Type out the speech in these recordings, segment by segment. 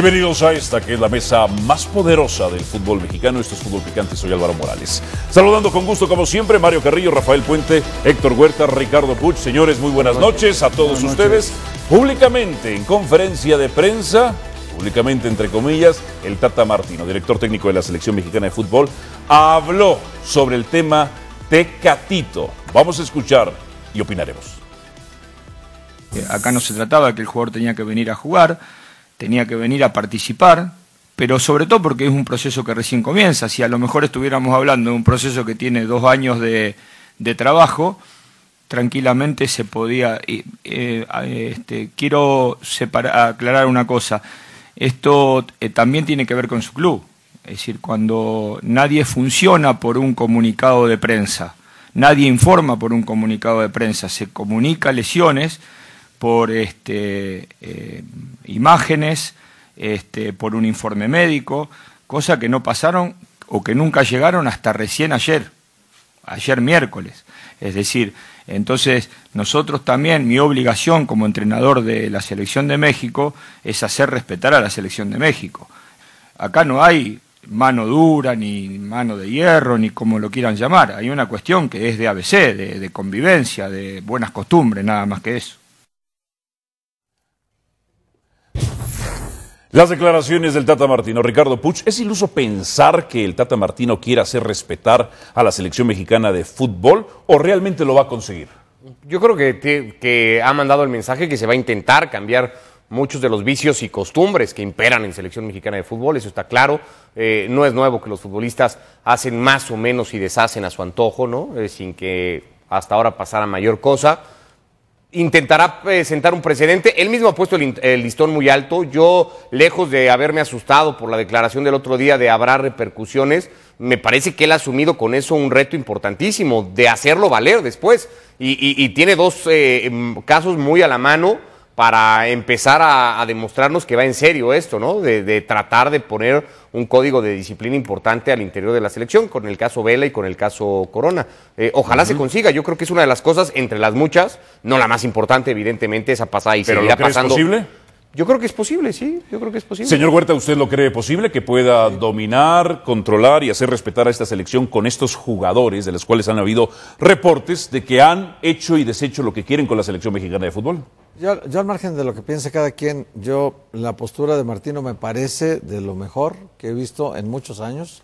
Bienvenidos a esta que es la mesa más poderosa del fútbol mexicano. Esto es Fútbol Picante, soy Álvaro Morales. Saludando con gusto como siempre Mario Carrillo, Rafael Puente, Héctor Huerta, Ricardo Puch. Señores, muy buenas, noches. a todos ustedes. Públicamente en conferencia de prensa, públicamente entre comillas, el Tata Martino, director técnico de la Selección Mexicana de Fútbol, habló sobre el tema Tecatito. Vamos a escuchar y opinaremos. Eh, acá no se trataba que el jugador tenía que venir a jugar tenía que venir a participar, pero sobre todo porque es un proceso que recién comienza. Si a lo mejor estuviéramos hablando de un proceso que tiene dos años de, trabajo, tranquilamente se podía... Eh, este, quiero aclarar una cosa. Esto eh, también tiene que ver con su club. Es decir, cuando nadie funciona por un comunicado de prensa, nadie informa por un comunicado de prensa, se comunica lesiones por este, eh, imágenes, este, por un informe médico, cosa que no pasaron o que nunca llegaron hasta recién ayer, ayer miércoles. Es decir, entonces nosotros también, mi obligación como entrenador de la selección de México es hacer respetar a la selección de México. Acá no hay mano dura, ni mano de hierro, ni como lo quieran llamar. Hay una cuestión que es de ABC, de, de convivencia, de buenas costumbres, nada más que eso. Las declaraciones del Tata Martino. Ricardo Puch, es iluso pensar que el Tata Martino quiera hacer respetar a la selección mexicana de fútbol o realmente lo va a conseguir. Yo creo que, ha mandado el mensaje que se va a intentar cambiar muchos de los vicios y costumbres que imperan en selección mexicana de fútbol, eso está claro. Eh, no es nuevo que los futbolistas hacen más o menos y deshacen a su antojo, ¿no? Eh, sin que hasta ahora pasara mayor cosa intentará eh, sentar un precedente. Él mismo ha puesto el, listón muy alto. Yo, lejos de haberme asustado por la declaración del otro día de habrá repercusiones, me parece que él ha asumido con eso un reto importantísimo de hacerlo valer después. Y, y, tiene dos eh, em, casos muy a la mano para empezar a, demostrarnos que va en serio esto, ¿no? De, de, tratar de poner un código de disciplina importante al interior de la selección, con el caso Vela y con el caso Corona. Eh, ojalá se consiga, yo creo que es una de las cosas, entre las muchas, no la más importante, evidentemente, esa pasada y ¿Pero seguirá pasando. ¿Es posible? Yo creo que es posible, sí, yo creo que es posible. Señor Huerta, ¿usted lo cree posible que pueda dominar, controlar y hacer respetar a esta selección con estos jugadores de los cuales han habido reportes de que han hecho y deshecho lo que quieren con la selección mexicana de fútbol? Yo, al margen de lo que piense cada quien, yo la postura de Martino me parece de lo mejor que he visto en muchos años.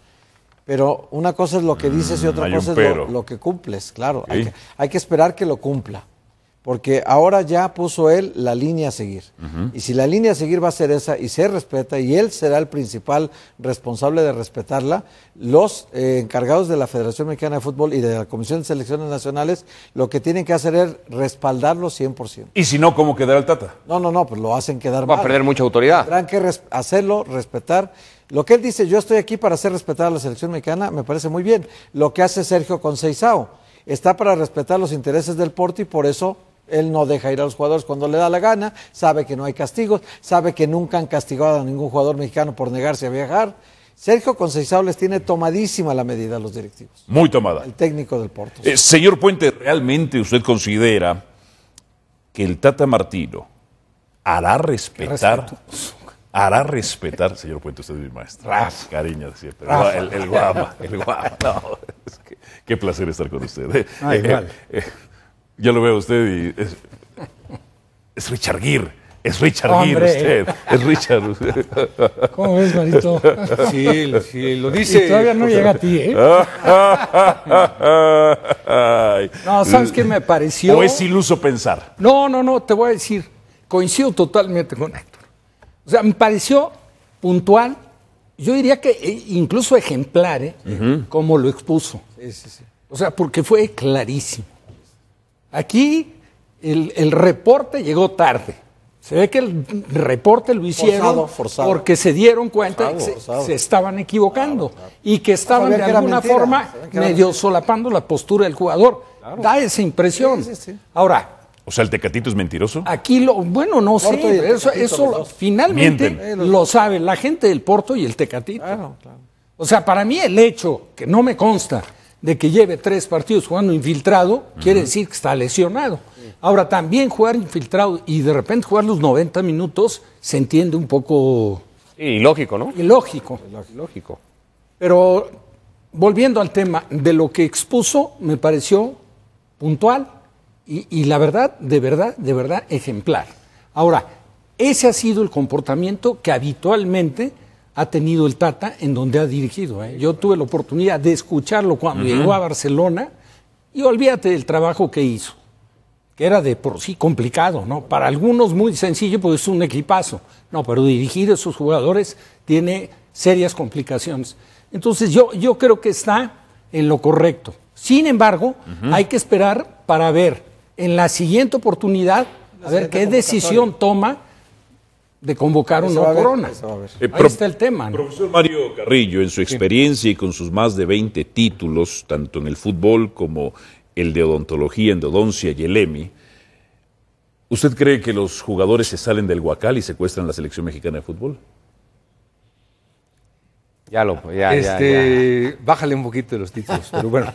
Pero una cosa es lo que dices y otra mm, cosa es lo, que cumples, claro. hay que esperar que lo cumpla porque ahora ya puso él la línea a seguir. Y si la línea a seguir va a ser esa y se respeta y él será el principal responsable de respetarla, los eh, encargados de la Federación Mexicana de Fútbol y de la Comisión de Selecciones Nacionales lo que tienen que hacer es respaldarlo 100%. ¿Y si no, cómo quedará el Tata? No, no, no, pues lo hacen quedar va mal. Va a perder mucha autoridad. Tendrán que hacerlo, respetar. Lo que él dice, yo estoy aquí para hacer respetar a la selección mexicana, me parece muy bien. Lo que hace Sergio con Seisao, está para respetar los intereses del deporte y por eso él no deja ir a los jugadores cuando le da la gana, sabe que no hay castigos, sabe que nunca han castigado a ningún jugador mexicano por negarse a viajar. Sergio Conceição les tiene tomadísima la medida a los directivos. Muy tomada. El técnico del Porto. Eh, señor Puente, ¿realmente usted considera que el Tata Martino hará respetar hará respetar, señor Puente, usted es mi maestro. Cariño, siempre. El, el, el guama, el qué placer estar con usted. Eh. Ah, eh, ya lo veo a usted y es, Richard Gere. Es Richard Gere usted. Es Richard. ¿Cómo ves, Marito? Sí, sí, lo dice. todavía no llega a ti, ¿eh? no, ¿sabes qué me pareció? ¿O es iluso pensar? No, no, no, te voy a decir. Coincido totalmente con Héctor. O sea, me pareció puntual, yo diría que eh, incluso ejemplar, ¿eh? como lo expuso. Sí, sí, sí. O sea, porque fue clarísimo. Aquí el, reporte llegó tarde. Se ve que el reporte lo hicieron porque se dieron cuenta que se, estaban equivocando y que estaban de alguna forma medio solapando la postura del jugador. Da esa impresión. Ahora. O sea, el Tecatito es mentiroso. Aquí lo, bueno, no sé, eso, finalmente lo saben la gente del Porto y el Tecatito. O sea, para mí el hecho, que no me consta, de que lleve tres partidos jugando infiltrado, quiere decir que está lesionado. Ahora, también jugar infiltrado y de repente jugar los 90 minutos se entiende un poco... Ilógico, ¿no? Ilógico. Pues, Pero volviendo al tema de lo que expuso, me pareció puntual y, y, la verdad, de verdad, de verdad ejemplar. Ahora, ese ha sido el comportamiento que habitualmente ha tenido el Tata en donde ha dirigido. ¿eh? Yo tuve la oportunidad de escucharlo cuando llegó a Barcelona y olvídate del trabajo que hizo, que era de por sí complicado, ¿no? Para algunos muy sencillo pues es un equipazo. No, pero dirigir a esos jugadores tiene serias complicaciones. Entonces yo, creo que está en lo correcto. Sin embargo, hay que esperar para ver en la siguiente oportunidad, a ver qué decisión toma de convocar una corona. Ahí eh, está el tema. Profesor Mario Carrillo, en su experiencia y con sus más de 20 títulos, tanto en el fútbol como el de odontología, endodoncia y el EMI, ¿usted cree que los jugadores se salen del Huacal y secuestran la selección mexicana de fútbol? Ya lo, ya, este, Bájale un poquito de los títulos, pero bueno.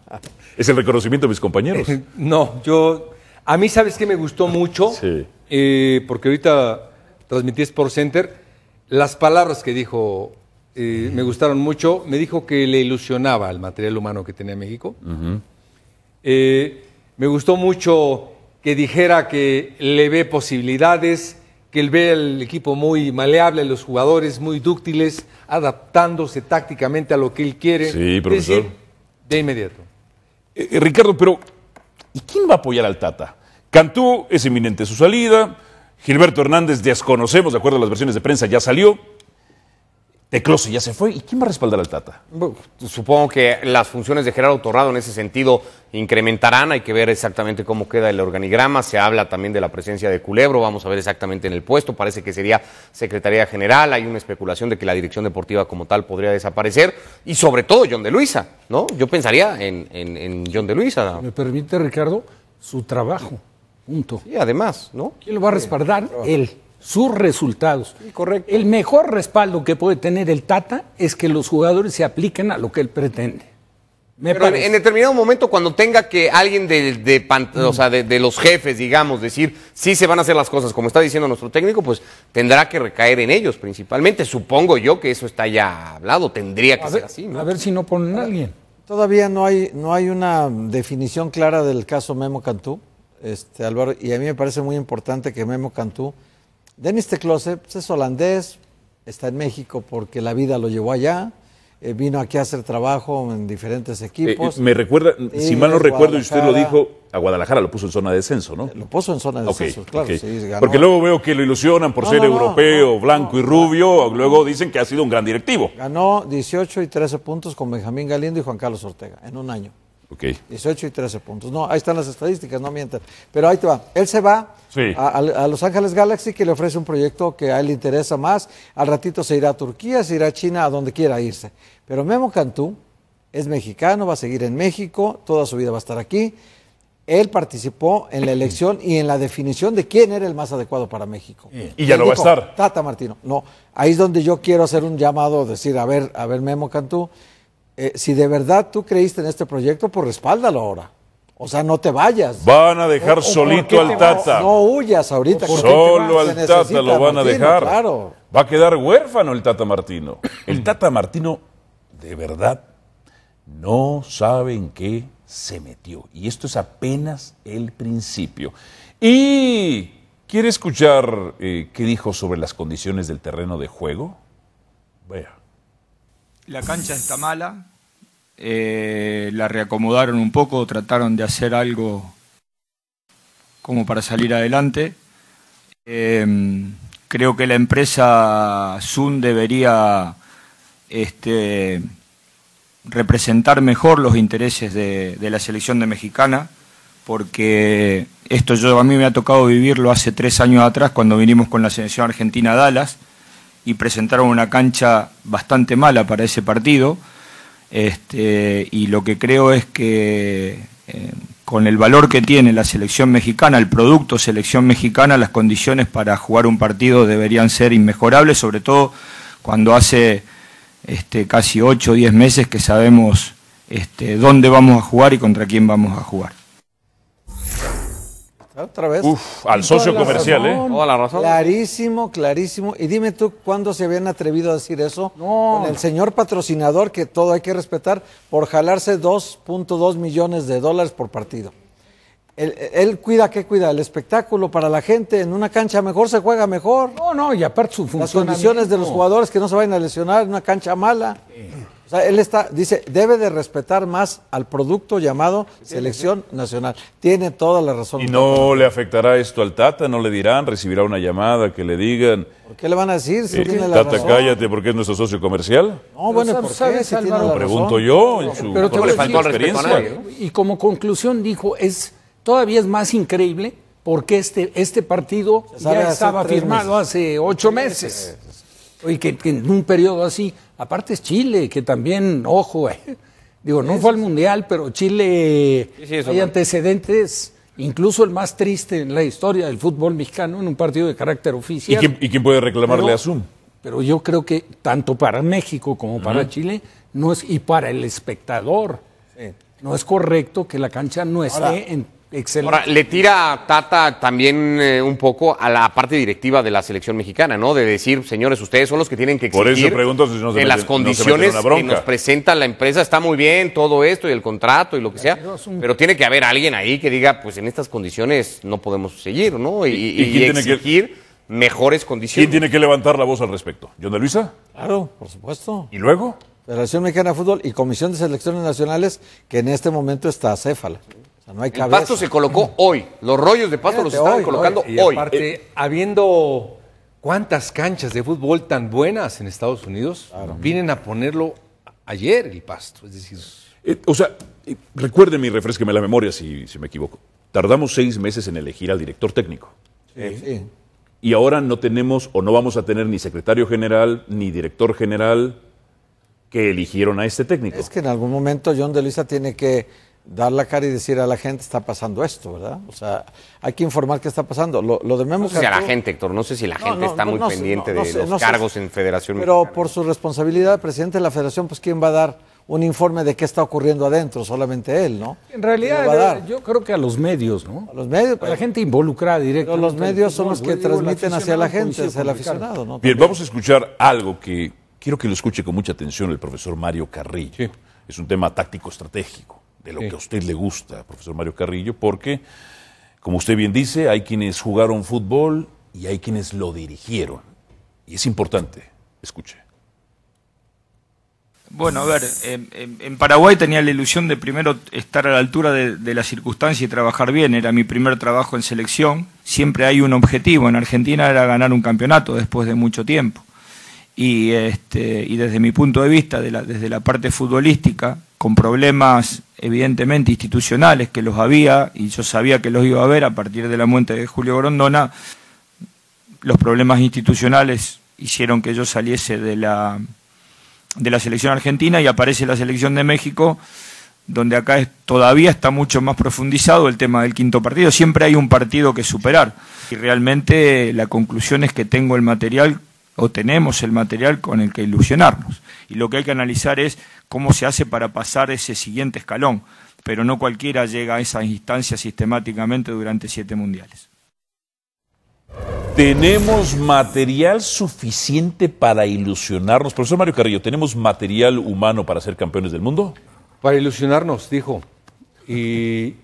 ¿Es el reconocimiento de mis compañeros? no, yo. A mí, ¿sabes qué me gustó mucho? Eh, porque ahorita transmití por Center, las palabras que dijo eh, me gustaron mucho. Me dijo que le ilusionaba el material humano que tenía México. Eh, me gustó mucho que dijera que le ve posibilidades, que él ve el equipo muy maleable, los jugadores muy dúctiles, adaptándose tácticamente a lo que él quiere. Sí, profesor. de inmediato. Eh, Ricardo, pero ¿y quién va a apoyar al Tata? Cantú es inminente su salida. Gilberto Hernández desconocemos, de acuerdo a las versiones de prensa, ya salió. Teclose ya se fue. ¿Y quién va a respaldar al Tata? supongo que las funciones de Gerardo Torrado en ese sentido incrementarán. Hay que ver exactamente cómo queda el organigrama. Se habla también de la presencia de Culebro. Vamos a ver exactamente en el puesto. Parece que sería Secretaría General. Hay una especulación de que la dirección deportiva como tal podría desaparecer. Y sobre todo John de Luisa, ¿no? Yo pensaría en, en John de Luisa. ¿Me permite, Ricardo? Su trabajo. Punto. Y además, ¿no? ¿Quién lo va a respaldar? Él. Sus resultados. correcto. El mejor respaldo que puede tener el Tata es que los jugadores se apliquen a lo que él pretende. Pero en, determinado momento, cuando tenga que alguien mm. de, los jefes, digamos, decir sí se van a hacer las cosas como está diciendo nuestro técnico, pues tendrá que recaer en ellos principalmente. Supongo yo que eso está ya hablado, tendría que ser así. A ver si no ponen a alguien. Todavía no hay, no hay una definición clara del caso Memo Cantú este, Álvaro, y a mí me parece muy importante que Memo Cantú, Dennis Teclose pues, es holandés, está en México porque la vida lo llevó allá, eh, vino aquí a hacer trabajo en diferentes eh, eh, equipos. me recuerda, si mal no recuerdo, y usted lo dijo, a Guadalajara lo puso en zona de descenso, ¿no? Lo puso en zona de descenso, claro. Sí, ganó. Porque luego veo que lo ilusionan por ser europeo, blanco y rubio, luego dicen que ha sido un gran directivo. Ganó 18 y 13 puntos con Benjamín Galindo y Juan Carlos Ortega en un año. 18 y 13 puntos. No, ahí están las estadísticas, no mientan. Pero ahí te va. Él se va a, Los Ángeles Galaxy, que le ofrece un proyecto que a él le interesa más. Al ratito se irá a Turquía, se irá a China, a donde quiera irse. Pero Memo Cantú es mexicano, va a seguir en México, toda su vida va a estar aquí. Él participó en la elección y en la definición de quién era el más adecuado para México. Y, ya no va a estar. Tata Martino. No, ahí es donde yo quiero hacer un llamado, decir, a ver, a ver, Memo Cantú. Eh, si de verdad tú creíste en este proyecto, pues respáldalo ahora. O sea, no te vayas. Van a dejar solito al Tata. No, huyas ahorita. Solo al Tata lo van a dejar. Va a quedar huérfano el Tata Martino. El Tata Martino, de verdad, no sabe en qué se metió. Y esto es apenas el principio. Y quiere escuchar eh, qué dijo sobre las condiciones del terreno de juego. Vea. La cancha está mala, eh, la reacomodaron un poco, trataron de hacer algo como para salir adelante. Em, creo que la empresa Zoom debería este, representar mejor los intereses de, de, la selección de mexicana, porque esto yo a mí me ha tocado vivirlo hace tres años atrás cuando vinimos con la selección argentina a Dallas y presentaron una cancha bastante mala para ese partido. Este, y lo que creo es que eh, con el valor que tiene la selección mexicana, el producto selección mexicana, las condiciones para jugar un partido deberían ser inmejorables, sobre todo cuando hace este, casi 8 o 10 meses que sabemos este, dónde vamos a jugar y contra quién vamos a jugar. Otra vez. Uf, al socio comercial, ¿eh? Toda la razón. Clarísimo, clarísimo. Y dime tú, ¿cuándo se habían atrevido a decir eso? Con el señor patrocinador, que todo hay que respetar, por jalarse 2.2 millones de dólares por partido. Él, cuida, ¿qué cuida? El espectáculo para la gente. En una cancha mejor se juega mejor. No, no, y aparte su Las condiciones de los jugadores que no se vayan a lesionar en una cancha mala. O sea, él está, dice, debe de respetar más al producto llamado selección nacional. Tiene toda la razón. ¿Y no le afectará esto al Tata? ¿No le dirán? ¿Recibirá una llamada que le digan? ¿Por qué le van a decir si eh, tiene la Tata, cállate, porque es nuestro socio comercial. No, bueno, ¿por, Si tiene la razón? pregunto yo. En su, pero le faltó Y como conclusión dijo, es Todavía es más increíble porque este, este partido ya estaba firmado hace ocho meses. Y que, en un periodo así, aparte es Chile, que también, ojo, eh, digo, no fue al Mundial, pero Chile hay antecedentes incluso el más triste en la historia del fútbol mexicano en un partido de carácter oficial. ¿Y quién, puede reclamarle a Zoom? Pero yo creo que tanto para México como para Chile no es y para el espectador no es correcto que la cancha no esté en Excelente. Ahora, le tira Tata también eh, un poco a la parte directiva de la selección mexicana, ¿no? De decir, señores, ustedes son los que tienen que exigir Por eso pregunto si en las condiciones que nos presenta la empresa, está muy bien todo esto y el contrato y lo que sea, pero tiene que haber alguien ahí que diga, pues en estas condiciones no podemos seguir, ¿no? Y, exigir mejores condiciones. ¿Quién tiene que levantar la voz al respecto? ¿John Luisa? Claro, por supuesto. ¿Y luego? Federación Mexicana de Fútbol y Comisión de Selecciones Nacionales, que en este momento está acéfala el pasto se colocó mm. hoy. Los rollos de pasto los estaban colocando hoy. aparte, eh, habiendo cuántas canchas de fútbol tan buenas en Estados Unidos, vienen a ponerlo ayer el pasto. Es decir. Eh, o sea, eh, recuerden mi y refresqueme la memoria si, me equivoco. Tardamos seis meses en elegir al director técnico. y ahora no tenemos o no vamos a tener ni secretario general ni director general que eligieron a este técnico. Es que en algún momento John de Luisa tiene que dar la cara y decir a la gente está pasando esto, ¿verdad? O sea, hay que informar qué está pasando. Lo, lo de Memo a la gente, Héctor, no sé si la gente está muy pendiente de los cargos en Federación. Pero por su responsabilidad presidente de la Federación, pues quién va a dar un informe de qué está ocurriendo adentro, solamente él, ¿no? En realidad, eh, yo creo que a los medios, ¿no? A los medios. A la gente involucrada directamente. los medios son los que transmiten hacia la gente, hacia el aficionado, ¿no? Bien, vamos a escuchar algo que quiero que lo escuche con mucha atención el profesor Mario Carrillo. Es un tema táctico estratégico de lo que a usted le gusta, profesor Mario Carrillo, porque, como usted bien dice, hay quienes jugaron fútbol y hay quienes lo dirigieron. Y es importante, escuche. Bueno, a ver, en, Paraguay tenía la ilusión de primero estar a la altura de, la circunstancia y trabajar bien. Era mi primer trabajo en selección. Siempre hay un objetivo. En Argentina era ganar un campeonato después de mucho tiempo. Y, este, desde mi punto de vista, desde la parte futbolística, con problemas evidentemente institucionales que los había, y yo sabía que los iba a ver a partir de la muerte de Julio Grondona, los problemas institucionales hicieron que yo saliese de la, de la selección argentina y aparece la selección de México, donde acá es, todavía está mucho más profundizado el tema del quinto partido. Siempre hay un partido que superar. Y realmente la conclusión es que tengo el material o tenemos el material con el que ilusionarnos. Y lo que hay que analizar es cómo se hace para pasar ese siguiente escalón, pero no cualquiera llega a esa instancia sistemáticamente durante siete mundiales. Tenemos material suficiente para ilusionarnos. Profesor Mario Carrillo, ¿tenemos material humano para ser campeones del mundo? Para ilusionarnos, dijo. Y,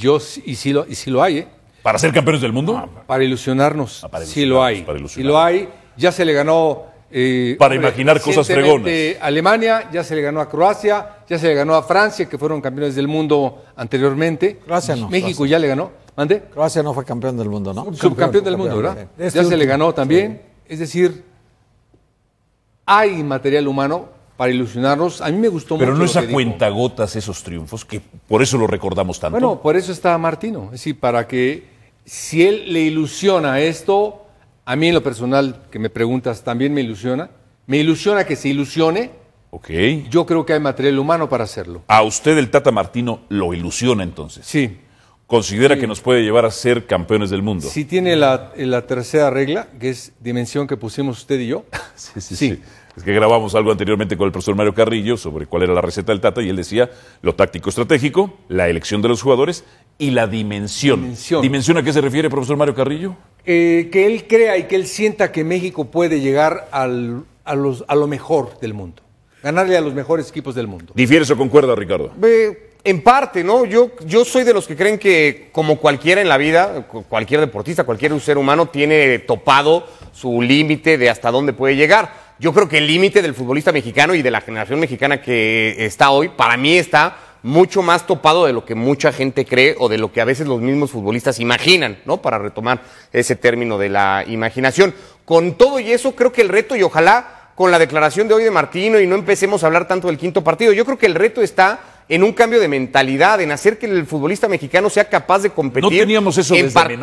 yo, y si lo, y si lo hay, ¿eh? ¿Para ser campeones del mundo? para ilusionarnos, ah, sí lo hay. Para lo hay ya se le ganó. Eh, para imaginar cosas fregonas. Alemania, ya se le ganó a Croacia, ya se le ganó a Francia, que fueron campeones del mundo anteriormente. Croacia no. México ya le ganó. ¿Mande? Croacia no fue campeón del mundo, ¿no? Subcampeón, del mundo, ¿verdad? Este ya se le ganó también. Es decir, hay material humano para ilusionarnos. A mí me gustó Pero mucho. Pero no es a cuentagotas esos triunfos, que por eso lo recordamos tanto. Bueno, por eso está Martino. Es decir, para que si él le ilusiona esto, a mí en lo personal, que me preguntas, también me ilusiona. Me ilusiona que se ilusione. Ok. Yo creo que hay material humano para hacerlo. A usted el Tata Martino lo ilusiona entonces. Sí. Considera que nos puede llevar a ser campeones del mundo. Sí tiene la, tercera regla, que es dimensión que pusimos usted y yo. sí, sí, sí, Es que grabamos algo anteriormente con el profesor Mario Carrillo sobre cuál era la receta del Tata y él decía lo táctico estratégico, la elección de los jugadores y la dimensión. dimensión. ¿Dimensión a qué se refiere, profesor Mario Carrillo? Eh, que él crea y que él sienta que México puede llegar al, a, los, a, lo mejor del mundo, ganarle a los mejores equipos del mundo. ¿Difieres o concuerdas, Ricardo? en parte, ¿no? Yo, yo soy de los que creen que, como cualquiera en la vida, cualquier deportista, cualquier ser humano, tiene topado su límite de hasta dónde puede llegar. Yo creo que el límite del futbolista mexicano y de la generación mexicana que está hoy, para mí está mucho más topado de lo que mucha gente cree o de lo que a veces los mismos futbolistas imaginan, ¿no? Para retomar ese término de la imaginación. Con todo y eso, creo que el reto, y ojalá con la declaración de hoy de Martino y no empecemos a hablar tanto del quinto partido, yo creo que el reto está en un cambio de mentalidad, en hacer que el futbolista mexicano sea capaz de competir. ¿No teníamos eso en desde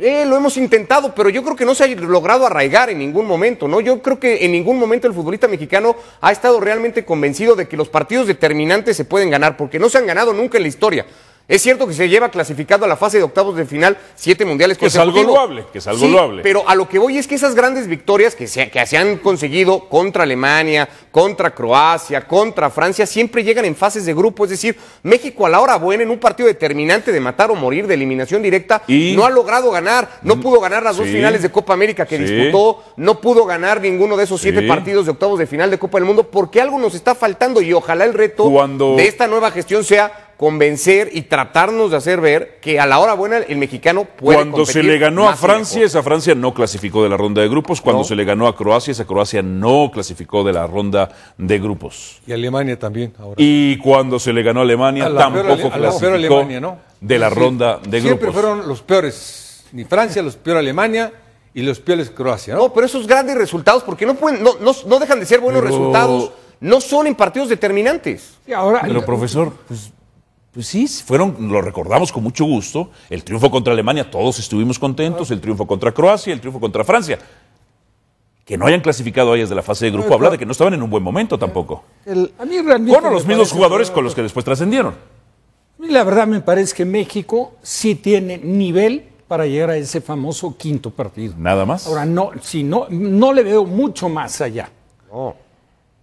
Eh, lo hemos intentado, pero yo creo que no se ha logrado arraigar en ningún momento, ¿no? Yo creo que en ningún momento el futbolista mexicano ha estado realmente convencido de que los partidos determinantes se pueden ganar, porque no se han ganado nunca en la historia. Es cierto que se lleva clasificado a la fase de octavos de final siete mundiales que Es algo loable, que es algo sí, Pero a lo que voy es que esas grandes victorias que se, que han conseguido contra Alemania, contra Croacia, contra Francia, siempre llegan en fases de grupo. Es decir, México a la hora buena, en un partido determinante de matar o morir, de eliminación directa, no ha logrado ganar. No mm, pudo ganar las dos finales de Copa América que disputó, no pudo ganar ninguno de esos siete partidos de octavos de final de Copa del Mundo, porque algo nos está faltando y ojalá el reto de esta nueva gestión sea convencer y tratarnos de hacer ver que a la hora buena el mexicano puede Cuando se le ganó a Francia, esa Francia no clasificó de la ronda de grupos. Cuando se le ganó a Croacia, esa Croacia no clasificó de la ronda de grupos. Y Alemania también. Ahora. Y cuando se le ganó a Alemania, tampoco clasificó ¿no? de la ronda de grupos. Siempre fueron los peores. Ni Francia, los peores Alemania y los peores Croacia. ¿no? pero esos grandes resultados, porque no, pueden, no, no, dejan de ser buenos resultados no son en partidos determinantes. Y ahora, pero profesor, pues, pues sí, fueron, lo recordamos con mucho gusto, el triunfo contra Alemania, todos estuvimos contentos, ah. el triunfo contra Croacia, el triunfo contra Francia. Que no hayan clasificado a ellas de la fase de grupo, habla de que no estaban en un buen momento eh, tampoco. El, los mismos jugadores con los que después trascendieron. A mí la verdad me parece que México sí tiene nivel para llegar a ese famoso quinto partido. Nada más. Ahora, no, si no, no le veo mucho más allá. Oh.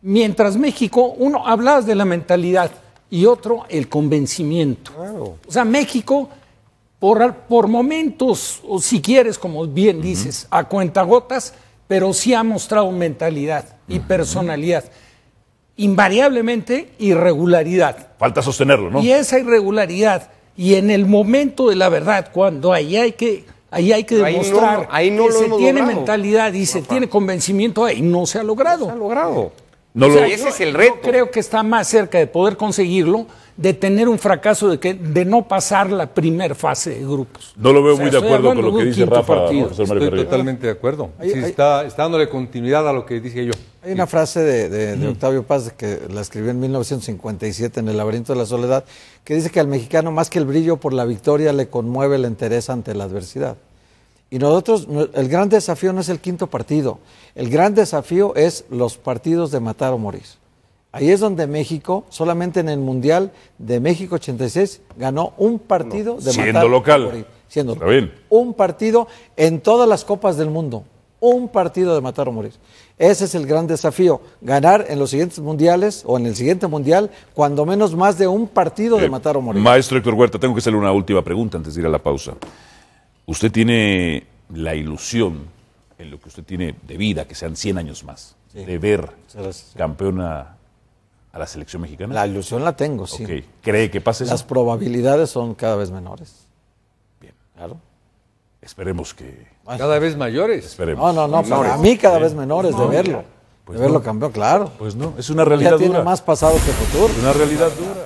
Mientras México, uno, hablas de la mentalidad y otro el convencimiento. O sea, México, por, momentos, o si quieres, como bien dices, a cuentagotas, pero sí ha mostrado mentalidad y personalidad. Invariablemente, irregularidad. Falta sostenerlo, ¿no? Y esa irregularidad, y en el momento de la verdad, cuando ahí hay que Ahí hay que demostrar ahí no, no que se tiene mentalidad y se tiene convencimiento, ahí no se ha logrado. No se ha logrado. No es el reto. Yo creo que está más cerca de poder conseguirlo de tener un fracaso de que de no pasar la primera fase de grupos. No lo veo muy de acuerdo con lo que dice Rafa, Estoy totalmente de acuerdo. sí, Está, dándole continuidad a lo que dije yo. Hay una frase de, mm. Octavio Paz que la escribió en 1957 en El laberinto de la soledad, que dice que al mexicano más que el brillo por la victoria le conmueve el interés ante la adversidad. Y nosotros, el gran desafío no es el quinto partido, el gran desafío es los partidos de matar o morir. Ahí es donde México, solamente en el Mundial de México 86, ganó un partido de siendo local. o Siendo local. Un partido en todas las copas del mundo. Un partido de matar o morir. Ese es el gran desafío, ganar en los siguientes mundiales o en el siguiente mundial, cuando menos más de un partido de eh, matar o morir. Maestro Héctor Huerta, tengo que hacerle una última pregunta antes de ir a la pausa usted tiene la ilusión en lo que usted tiene de vida, que sean 100 años más, de ver campeona a la selección mexicana? La ilusión la tengo, sí. ¿Cree que pase eso? Las probabilidades son cada vez menores. Bien. Claro. Esperemos que. Cada vez mayores. Esperemos. No, no, no. Para mí, cada vez menores de verlo. Pues de verlo campeón, claro. Pues no, es una realidad ya tiene más pasado que futuro. Es una realidad dura.